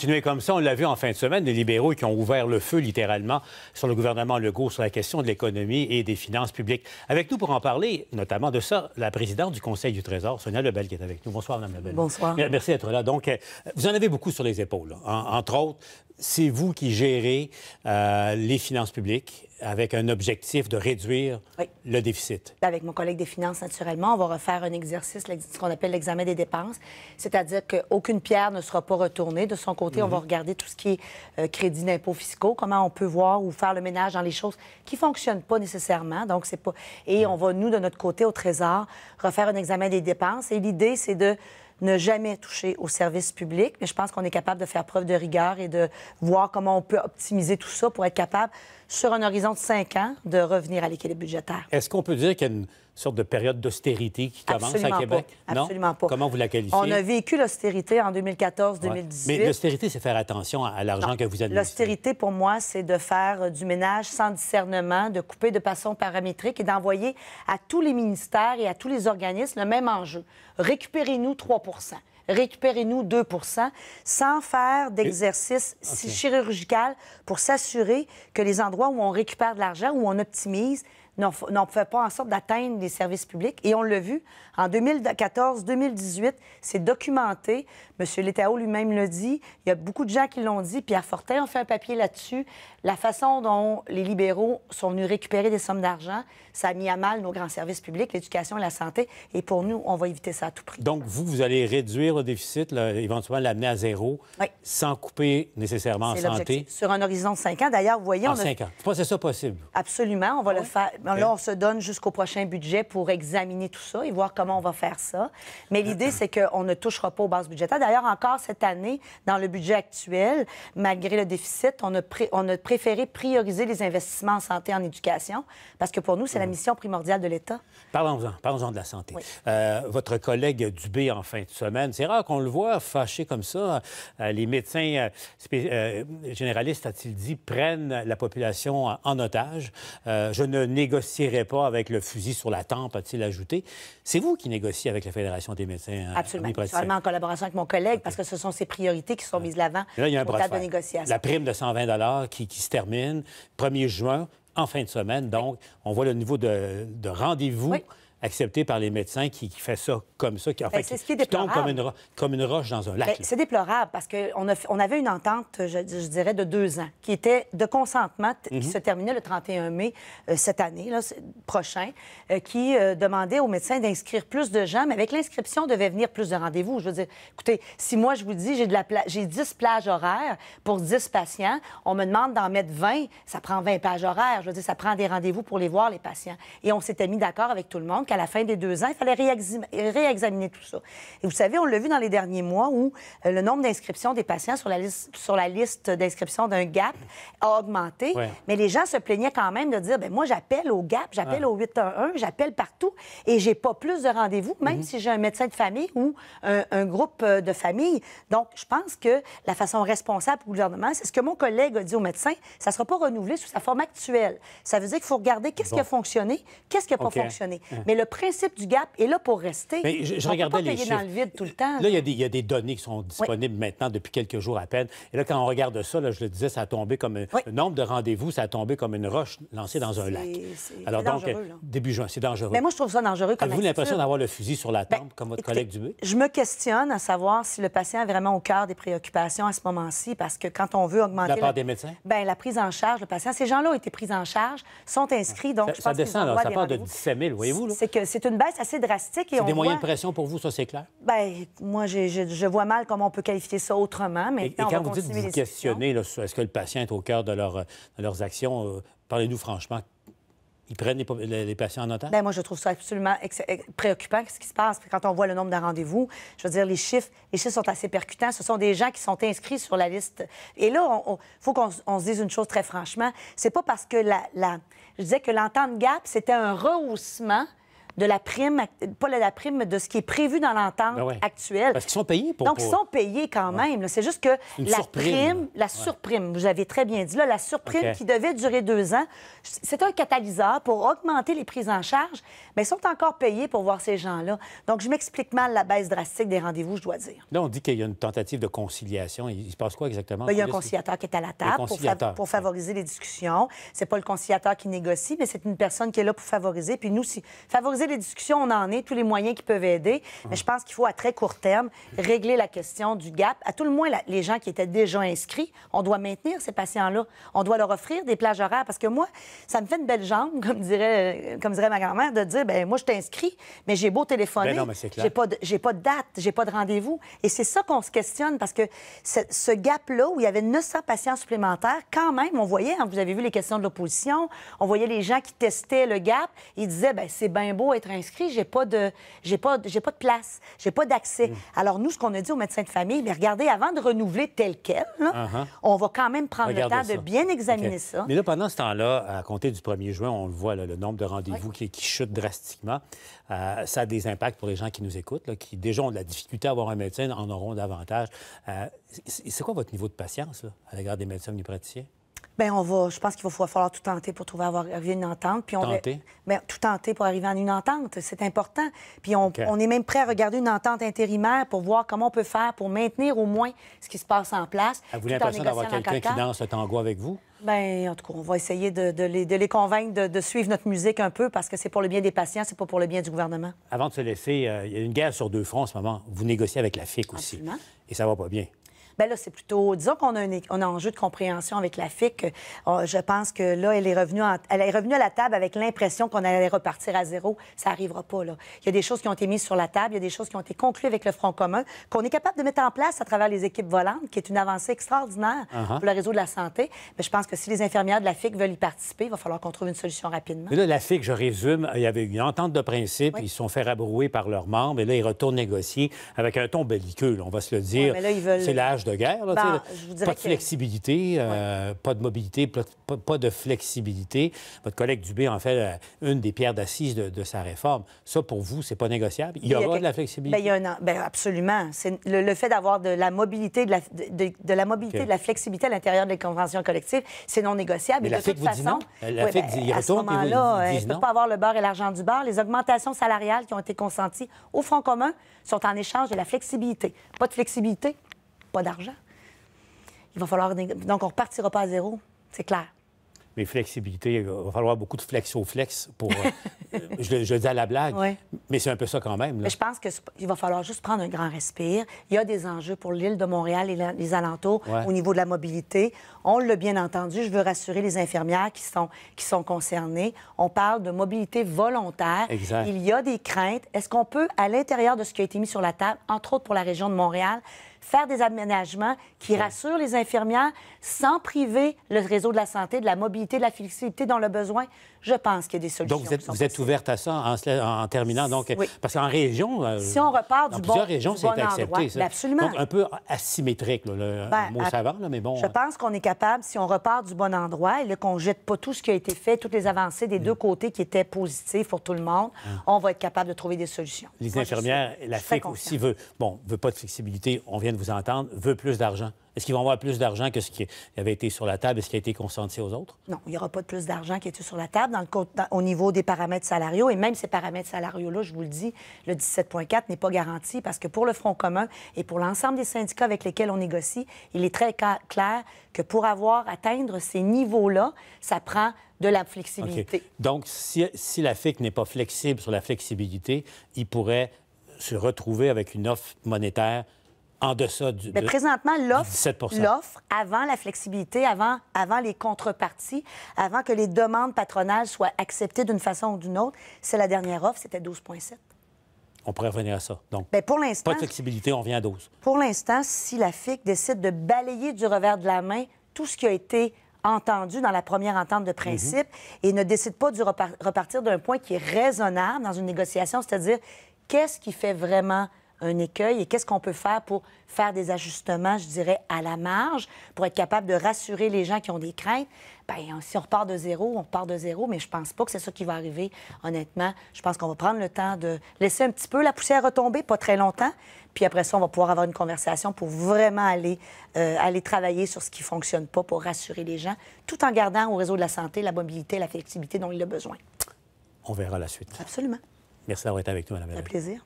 Continuer comme ça, on l'a vu en fin de semaine, les libéraux qui ont ouvert le feu littéralement sur le gouvernement Legault sur la question de l'économie et des finances publiques. Avec nous pour en parler, notamment de ça, la présidente du Conseil du Trésor, Sonia Lebel, qui est avec nous. Bonsoir, Mme Lebel. Bonsoir. Merci d'être là. Donc, euh, vous en avez beaucoup sur les épaules, hein. entre autres c'est vous qui gérez euh, les finances publiques avec un objectif de réduire le déficit. Avec mon collègue des finances, naturellement, on va refaire un exercice, ce qu'on appelle l'examen des dépenses, c'est-à-dire qu'aucune pierre ne sera pas retournée. De son côté, on va mhm. regarder tout ce qui est euh, crédit d'impôts fiscaux, comment on peut voir ou faire le ménage dans les choses qui ne fonctionnent pas nécessairement. Donc, pas... Et on va, nous, de notre côté, au Trésor, refaire un examen des dépenses. Et l'idée, c'est de ne jamais toucher au service public, mais je pense qu'on est capable de faire preuve de rigueur et de voir comment on peut optimiser tout ça pour être capable sur un horizon de cinq ans, de revenir à l'équilibre budgétaire. Est-ce qu'on peut dire qu'il y a une sorte de période d'austérité qui commence à Québec? Non? pas. Comment vous la qualifiez? On a vécu l'austérité en 2014-2018. Mais l'austérité, c'est faire attention à l'argent que vous avez. L'austérité, pour moi, c'est de faire du ménage sans discernement, de couper de façon paramétrique et d'envoyer à tous les ministères et à tous les organismes le même enjeu. Récupérez-nous 3 récupérez-nous 2 sans faire d'exercice chirurgical pour s'assurer que les endroits où on récupère de l'argent, où on optimise, n'ont fait pas en sorte d'atteindre les services publics. Et on l'a vu, en 2014-2018, c'est documenté. M. Létao lui-même l'a dit. Il y a beaucoup de gens qui l'ont dit. Pierre Fortin a fait un papier là-dessus la façon dont les libéraux sont venus récupérer des sommes d'argent, ça a mis à mal nos grands services publics, l'éducation et la santé. Et pour nous, on va éviter ça à tout prix. Donc, vous, vous allez réduire le déficit, éventuellement l'amener à zéro, sans couper nécessairement en santé. Sur un horizon de 5 ans. D'ailleurs, vous voyez... En 5 ans. que c'est ça possible? Absolument. On va le faire. Là, on se donne jusqu'au prochain budget pour examiner tout ça et voir comment on va faire ça. Mais l'idée, c'est qu'on ne touchera pas aux bases budgétaires. D'ailleurs, encore cette année, dans le budget actuel, malgré le déficit, on a, pris... on préférer prioriser les investissements en santé, en éducation, parce que pour nous, c'est la mm. mission primordiale de l'État. Parlons-en, de la santé. Euh, votre collègue Dubé, en fin de semaine, c'est rare qu'on le voit fâché comme ça. Euh, les médecins euh, généralistes, a-t-il dit, prennent la population en otage. je ne négocierai pas avec le fusil sur la tempe, a-t-il ajouté. C'est vous qui négociez avec la Fédération des médecins. Absolument, en collaboration avec mon collègue, parce que ce sont ses priorités qui sont mises de l'avant un bras de négociation. La prime de 120 qui, qui se termine 1er juin, en fin de semaine. Donc, on voit le niveau de, rendez-vous accepté par les médecins qui, qui fait ça comme ça, qui, en ben, fait, qui, tombe comme une, comme une, roche dans un ben, lac. C'est déplorable parce qu'on on avait une entente, je, dirais, de deux ans qui était de consentement, qui mm-hmm. se terminait le 31 mai euh, cette année, là, prochain, euh, qui euh, demandait aux médecins d'inscrire plus de gens, mais avec l'inscription devait venir plus de rendez-vous. Je veux dire, écoutez, si moi je vous dis j'ai j'ai 10 plages horaires pour 10 patients, on me demande d'en mettre 20, ça prend 20 pages horaires. Je veux dire, ça prend des rendez-vous pour les voir les patients. Et on s'était mis d'accord avec tout le monde à la fin des deux ans, il fallait réexaminer, tout ça. Et vous savez, on l'a vu dans les derniers mois où euh, le nombre d'inscriptions des patients sur la liste, liste d'inscription d'un GAP a augmenté, mais les gens se plaignaient quand même de dire, bien, moi j'appelle au GAP, j'appelle ah. au 811, j'appelle partout et j'ai pas plus de rendez-vous, même mhm. si j'ai un médecin de famille ou un, groupe euh, de famille. Donc, je pense que la façon responsable pour le gouvernement, c'est ce que mon collègue a dit au médecin, ça sera pas renouvelé sous sa forme actuelle. Ça veut dire qu'il faut regarder qu'est-ce qui a fonctionné, qu'est-ce qui n'a pas fonctionné. Hein le principe du gap est là pour rester. Mais je, regardais les dans le vide tout le temps. Là, il y, a des données qui sont disponibles maintenant depuis quelques jours à peine. Et là, quand on regarde ça, je le disais, ça a tombé comme un... le nombre de rendez-vous, ça a tombé comme une roche lancée dans un lac. Alors donc, là. début juin, c'est dangereux. Mais moi, je trouve ça dangereux. Avez-vous l'impression d'avoir le fusil sur la ben, tempe, comme votre collègue Dubé Je me questionne à savoir si le patient est vraiment au cœur des préoccupations à ce moment-ci, parce que quand on veut augmenter la part des médecins, ben la prise en charge, le patient, ces gens-là ont été pris en charge, sont inscrits, ah, donc ça, ça descend, là, ça part de 17 000, voyez-vous c'est une baisse assez drastique. C'est des moyens de pression pour vous, ça, c'est clair? Bien, moi, je, vois mal comment on peut qualifier ça autrement. mais et, quand vous dites questionner, est-ce que le patient est au cœur de, leur, leurs actions, euh, parlez-nous franchement. Ils prennent les, patients en otage? Bien, moi, je trouve ça absolument préoccupant, ce qui se passe. Quand on voit le nombre de rendez-vous, je veux dire, les chiffres, les chiffres sont assez percutants. Ce sont des gens qui sont inscrits sur la liste. Et là, il faut qu'on se dise une chose très franchement. C'est pas parce que la, la... Je disais que l'entente GAP, c'était un rehaussement de la prime, pas de la prime, de ce qui est prévu dans l'entente ben actuelle. Parce qu'ils sont payés Donc, ils sont payés quand même. C'est juste que la prime, la surprime, vous avez très bien dit la surprime qui devait durer deux ans, c'est un catalyseur pour augmenter les prises en charge, mais ils sont encore payés pour voir ces gens-là. Donc, je m'explique mal la baisse drastique des rendez-vous, je dois dire. Là, on dit qu'il y a une tentative de conciliation. Il se passe quoi exactement? Ben, il y a un conciliateur qui est à la table pour, favoriser les discussions. C'est pas le conciliateur qui négocie, mais c'est une personne qui est là pour favoriser. Puis nous, si favoriser des discussions, on en est, tous les moyens qui peuvent aider, mais je pense qu'il faut, à très court terme, régler la question du gap. À tout le moins, les gens qui étaient déjà inscrits, on doit maintenir ces patients-là. On doit leur offrir des plages horaires parce que moi, ça me fait une belle jambe, comme dirait, euh, comme dirait ma grand-mère, de dire, ben moi, je t'inscris, mais j'ai beau téléphoner, ben j'ai pas, j'ai pas de date, j'ai pas de rendez-vous. Et c'est ça qu'on se questionne parce que ce gap-là, où il y avait 900 patients supplémentaires, quand même, on voyait, hein, vous avez vu les questions de l'opposition, on voyait les gens qui testaient le gap, ils disaient, ben c'est bien beau être inscrit, j'ai pas de, j'ai pas, j'ai pas de place, j'ai pas d'accès. Mm. Alors nous, ce qu'on a dit aux médecins de famille, mais regardez, avant de renouveler tel quel, uh-huh. on va quand même prendre le temps de bien examiner ça. Mais là, pendant ce temps-là, à compter du 1er juin, on le voit, le nombre de rendez-vous qui, chute drastiquement. Euh, ça a des impacts pour les gens qui nous écoutent, qui déjà ont de la difficulté à avoir un médecin, en auront davantage. Euh, c'est quoi votre niveau de patience à l'égard des médecins praticiens? Bien, on va, je pense qu'il va falloir tout tenter pour trouver arriver à une entente. Puis on tenter? Ben, tout tenter pour arriver à une entente, c'est important. Puis on, est même prêt à regarder une entente intérimaire pour voir comment on peut faire pour maintenir au moins ce qui se passe en place. Vous l'impression d'avoir quelqu'un qui danse le tango avec vous? Bien, en tout cas, on va essayer de, les, convaincre de, suivre notre musique un peu parce que c'est pour le bien des patients, c'est pas pour le bien du gouvernement. Avant de se laisser, euh, il y a une guerre sur deux fronts en ce moment. Vous négociez avec la FIC aussi. Et ça va pas bien. Ben là, c'est plutôt, disons qu'on a, un, on de compréhension avec la FIC. Euh, oh, je pense que là, elle est revenue, elle est revenue à la table avec l'impression qu'on allait repartir à zéro. Ça n'arrivera pas, là. Il y a des choses qui ont été mises sur la table, il y a des choses qui ont été conclues avec le Front commun, qu'on est capable de mettre en place à travers les équipes volantes, qui est une avancée extraordinaire ah ah. pour le réseau de la santé. Mais je pense que si les infirmières de la FIC veulent y participer, il va falloir qu'on trouve une solution rapidement. là, la FIC, je résume, il y avait une entente de principe, ils sont fait rabrouer par leurs membres, et là, ils retournent négocier avec un ton belliqueux, on va se le dire. c'est l'âge de guerre. Bah, pas de flexibilité, euh, pas de mobilité, pas, de flexibilité. Votre collègue Dubé en fait euh, une des pierres d'assises de, sa réforme. Ça, pour vous, c'est pas négociable. Il y, aura de la flexibilité. Ben, ben, absolument. C'est le, fait d'avoir de la mobilité, de la, mobilité, de la flexibilité à l'intérieur des conventions collectives, c'est non négociable. de toute façon, euh, la ben, dit, à ce moment-là, je ne peux pas avoir le bar et l'argent du bar. Les augmentations salariales qui ont été consenties au front commun sont en échange de la flexibilité. Pas de flexibilité, pas d'argent. Il va falloir. Donc, on ne repartira pas à zéro, c'est clair. Mais flexibilité, il va falloir beaucoup de flex au flex pour. Euh, je, je, dis à la blague, mais c'est un peu ça quand même. Mais je pense qu'il va falloir juste prendre un grand respire. Il y a des enjeux pour l'île de Montréal et les alentours au niveau de la mobilité. On l'a bien entendu. Je veux rassurer les infirmières qui sont, qui sont concernées. On parle de mobilité volontaire. Il y a des craintes. Est-ce qu'on peut, à l'intérieur de ce qui a été mis sur la table, entre autres pour la région de Montréal, faire des aménagements qui rassurent les infirmières sans priver le réseau de la santé, de la mobilité, de la flexibilité dans le besoin. Je pense qu'il y a des solutions. Donc, vous êtes, ouverte à ça en, terminant. Donc, Parce qu'en région. Euh, si on repart plusieurs régions, c'est accepté. Ça. Ben, absolument. Donc, un peu asymétrique, le ben, mot savant, mais bon. Je hein. pense qu'on est capable, si on repart du bon endroit et qu'on ne jette pas tout ce qui a été fait, toutes les avancées des mm. deux côtés qui étaient positives pour tout le monde, ah. on va être capable de trouver des solutions. Les infirmières, la aussi veut, bon, veut pas de flexibilité. On vient de vous entendre, veut plus d'argent. Est-ce qu'ils vont avoir plus d'argent que ce qui avait été sur la table et ce qui a été consenti aux autres? Non, il n'y aura pas de plus d'argent qui est sur la table au niveau des paramètres salariaux. Et même ces paramètres salariaux-là, je vous le dis, le 17.4 n'est pas garanti parce que pour le Front commun et pour l'ensemble des syndicats avec lesquels on négocie, il est très clair que pour avoir atteindre ces niveaux-là, ça prend de la flexibilité. Donc, si, si la FIC n'est pas flexible sur la flexibilité, il pourrait se retrouver avec une offre monétaire en deçà du. Mais présentement, l'offre, avant la flexibilité, avant, avant les contreparties, avant que les demandes patronales soient acceptées d'une façon ou d'une autre, c'est la dernière offre, c'était 12,7. On pourrait revenir à ça. Donc, Mais ben, pour l'instant, pas de flexibilité, on vient à 12. Pour l'instant, si la FIC décide de balayer du revers de la main tout ce qui a été entendu dans la première entente de principe mhm. et ne décide pas de repartir d'un point qui est raisonnable dans une négociation, c'est-à-dire qu'est-ce qui fait vraiment un écueil et qu'est-ce qu'on peut faire pour faire des ajustements, je dirais, à la marge, pour être capable de rassurer les gens qui ont des craintes. Bien, si on repart de zéro, on repart de zéro, mais je pense pas que c'est ça qui va arriver, honnêtement. Je pense qu'on va prendre le temps de laisser un petit peu la poussière retomber, pas très longtemps, puis après ça, on va pouvoir avoir une conversation pour vraiment aller, euh, aller travailler sur ce qui fonctionne pas pour rassurer les gens, tout en gardant au réseau de la santé la mobilité, la flexibilité dont il a besoin. On verra la suite. Absolument. Merci d'avoir été avec nous, Madame. Un plaisir.